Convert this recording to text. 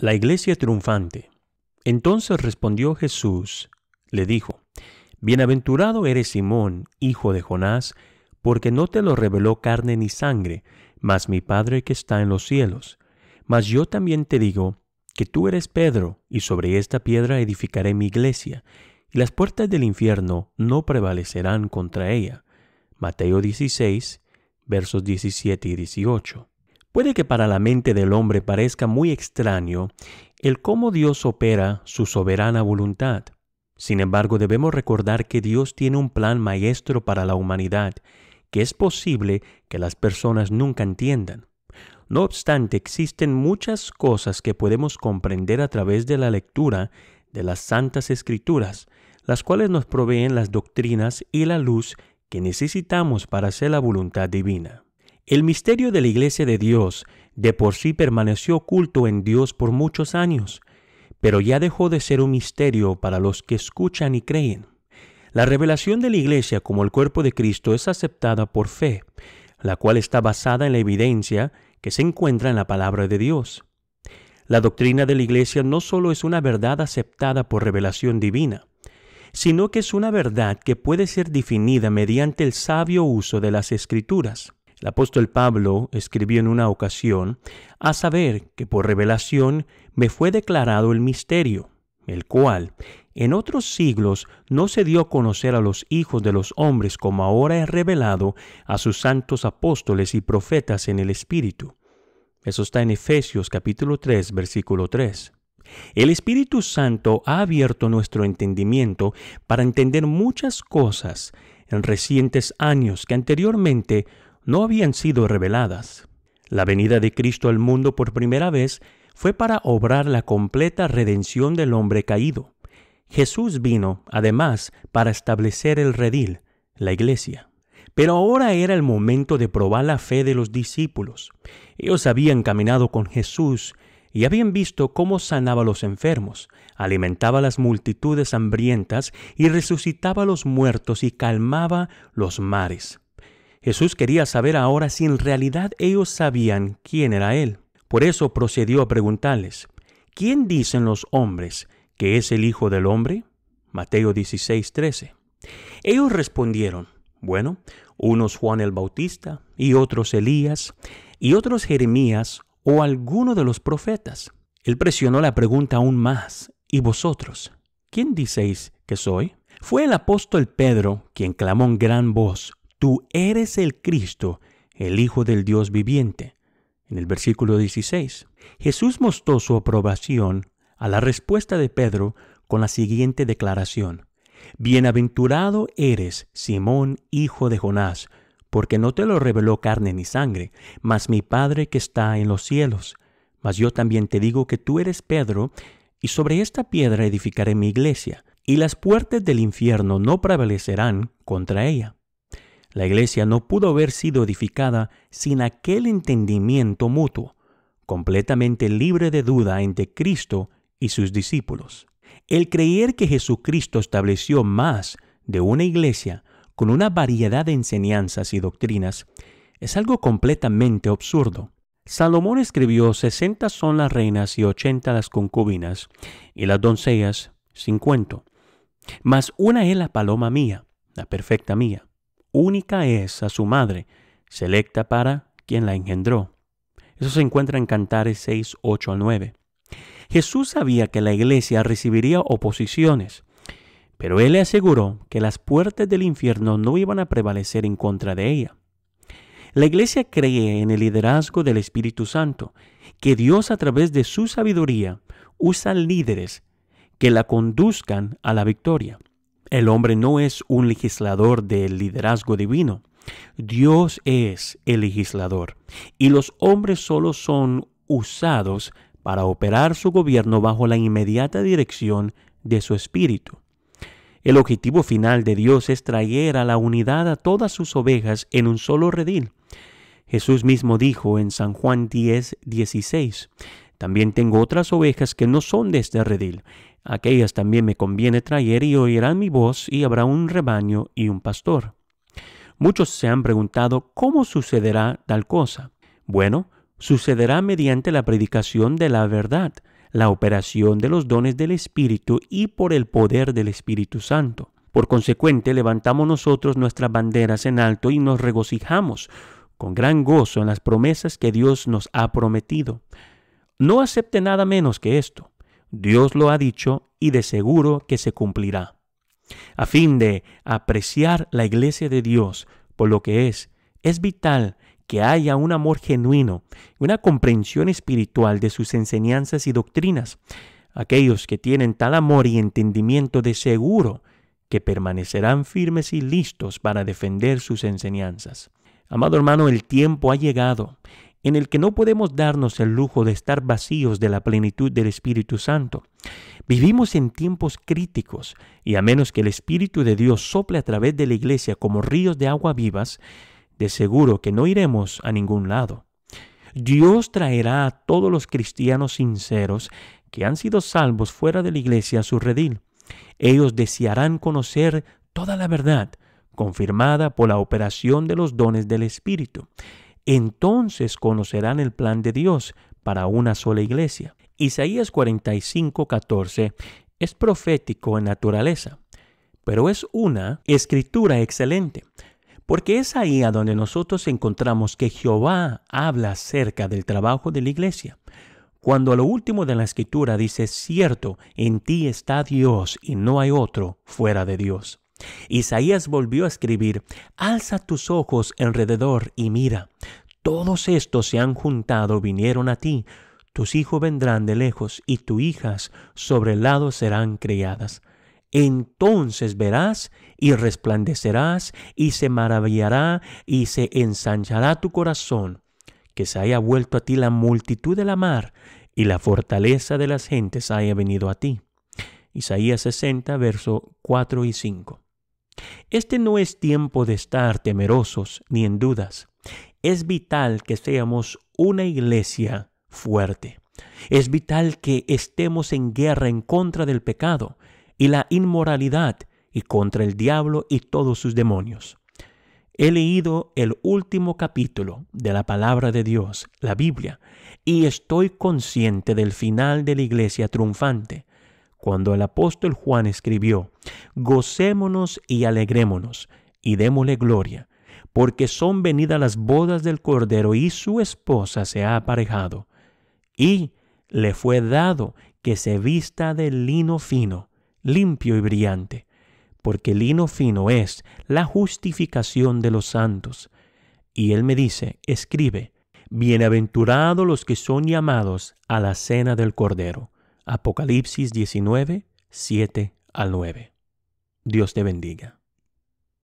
La iglesia triunfante. Entonces respondió Jesús, le dijo, Bienaventurado eres Simón, hijo de Jonás, porque no te lo reveló carne ni sangre, mas mi Padre que está en los cielos. Mas yo también te digo que tú eres Pedro, y sobre esta piedra edificaré mi iglesia, y las puertas del infierno no prevalecerán contra ella. Mateo 16, versos 17 y 18. Puede que para la mente del hombre parezca muy extraño el cómo Dios opera su soberana voluntad. Sin embargo, debemos recordar que Dios tiene un plan maestro para la humanidad, que es posible que las personas nunca entiendan. No obstante, existen muchas cosas que podemos comprender a través de la lectura de las Santas Escrituras, las cuales nos proveen las doctrinas y la luz que necesitamos para hacer la voluntad divina. El misterio de la Iglesia de Dios de por sí permaneció oculto en Dios por muchos años, pero ya dejó de ser un misterio para los que escuchan y creen. La revelación de la Iglesia como el cuerpo de Cristo es aceptada por fe, la cual está basada en la evidencia que se encuentra en la palabra de Dios. La doctrina de la Iglesia no solo es una verdad aceptada por revelación divina, sino que es una verdad que puede ser definida mediante el sabio uso de las escrituras. El apóstol Pablo escribió en una ocasión, a saber que por revelación me fue declarado el misterio, el cual en otros siglos no se dio a conocer a los hijos de los hombres como ahora es revelado a sus santos apóstoles y profetas en el Espíritu. Eso está en Efesios capítulo 3, versículo 3. El Espíritu Santo ha abierto nuestro entendimiento para entender muchas cosas en recientes años que anteriormente no habían sido reveladas. La venida de Cristo al mundo por primera vez fue para obrar la completa redención del hombre caído. Jesús vino, además, para establecer el redil, la iglesia. Pero ahora era el momento de probar la fe de los discípulos. Ellos habían caminado con Jesús y habían visto cómo sanaba a los enfermos, alimentaba a las multitudes hambrientas y resucitaba a los muertos y calmaba los mares. Jesús quería saber ahora si en realidad ellos sabían quién era Él. Por eso procedió a preguntarles, ¿quién dicen los hombres que es el Hijo del Hombre? Mateo 16, 13. Ellos respondieron, bueno, unos Juan el Bautista y otros Elías y otros Jeremías o alguno de los profetas. Él presionó la pregunta aún más, ¿y vosotros? ¿Quién diceis que soy? Fue el apóstol Pedro quien clamó en gran voz, tú eres el Cristo, el Hijo del Dios viviente. En el versículo 16, Jesús mostró su aprobación a la respuesta de Pedro con la siguiente declaración. Bienaventurado eres, Simón, hijo de Jonás, porque no te lo reveló carne ni sangre, mas mi Padre que está en los cielos. Mas yo también te digo que tú eres Pedro, y sobre esta piedra edificaré mi iglesia, y las puertas del infierno no prevalecerán contra ella. La iglesia no pudo haber sido edificada sin aquel entendimiento mutuo, completamente libre de duda entre Cristo y sus discípulos. El creer que Jesucristo estableció más de una iglesia con una variedad de enseñanzas y doctrinas es algo completamente absurdo. Salomón escribió 60 son las reinas y 80 las concubinas y las doncellas 50. Mas una es la paloma mía, la perfecta mía, única es a su madre, selecta para quien la engendró. Eso se encuentra en Cantares 6, 8 al 9. Jesús sabía que la iglesia recibiría oposiciones, pero él le aseguró que las puertas del infierno no iban a prevalecer en contra de ella. La iglesia cree en el liderazgo del Espíritu Santo, que Dios a través de su sabiduría usa líderes que la conduzcan a la victoria. El hombre no es un legislador del liderazgo divino. Dios es el legislador y los hombres solo son usados para operar su gobierno bajo la inmediata dirección de su espíritu. El objetivo final de Dios es traer a la unidad a todas sus ovejas en un solo redil. Jesús mismo dijo en San Juan 10, 16, También tengo otras ovejas que no son de este redil aquellas también me conviene traer y oirán mi voz y habrá un rebaño y un pastor. Muchos se han preguntado cómo sucederá tal cosa. Bueno, sucederá mediante la predicación de la verdad, la operación de los dones del Espíritu y por el poder del Espíritu Santo. Por consecuente, levantamos nosotros nuestras banderas en alto y nos regocijamos con gran gozo en las promesas que Dios nos ha prometido. No acepte nada menos que esto. Dios lo ha dicho y de seguro que se cumplirá. A fin de apreciar la iglesia de Dios por lo que es, es vital que haya un amor genuino y una comprensión espiritual de sus enseñanzas y doctrinas. Aquellos que tienen tal amor y entendimiento de seguro que permanecerán firmes y listos para defender sus enseñanzas. Amado hermano, el tiempo ha llegado en el que no podemos darnos el lujo de estar vacíos de la plenitud del Espíritu Santo. Vivimos en tiempos críticos y a menos que el Espíritu de Dios sople a través de la iglesia como ríos de agua vivas, de seguro que no iremos a ningún lado. Dios traerá a todos los cristianos sinceros que han sido salvos fuera de la iglesia a su redil. Ellos desearán conocer toda la verdad, confirmada por la operación de los dones del Espíritu entonces conocerán el plan de Dios para una sola iglesia. Isaías 45, es profético en naturaleza, pero es una escritura excelente, porque es ahí a donde nosotros encontramos que Jehová habla acerca del trabajo de la iglesia. Cuando a lo último de la escritura dice, cierto, en ti está Dios y no hay otro fuera de Dios. Isaías volvió a escribir, Alza tus ojos alrededor y mira, todos estos se han juntado, vinieron a ti, tus hijos vendrán de lejos y tus hijas sobre el lado serán criadas. Entonces verás y resplandecerás y se maravillará y se ensanchará tu corazón, que se haya vuelto a ti la multitud de la mar y la fortaleza de las gentes haya venido a ti. Isaías 60, verso 4 y 5. Este no es tiempo de estar temerosos ni en dudas. Es vital que seamos una iglesia fuerte. Es vital que estemos en guerra en contra del pecado y la inmoralidad y contra el diablo y todos sus demonios. He leído el último capítulo de la palabra de Dios, la Biblia, y estoy consciente del final de la iglesia triunfante cuando el apóstol Juan escribió, Gocémonos y alegrémonos y démosle gloria, porque son venidas las bodas del Cordero y su esposa se ha aparejado. Y le fue dado que se vista de lino fino, limpio y brillante, porque lino fino es la justificación de los santos. Y él me dice, escribe, Bienaventurados los que son llamados a la cena del Cordero. Apocalipsis 19, 7 al 9. Dios te bendiga.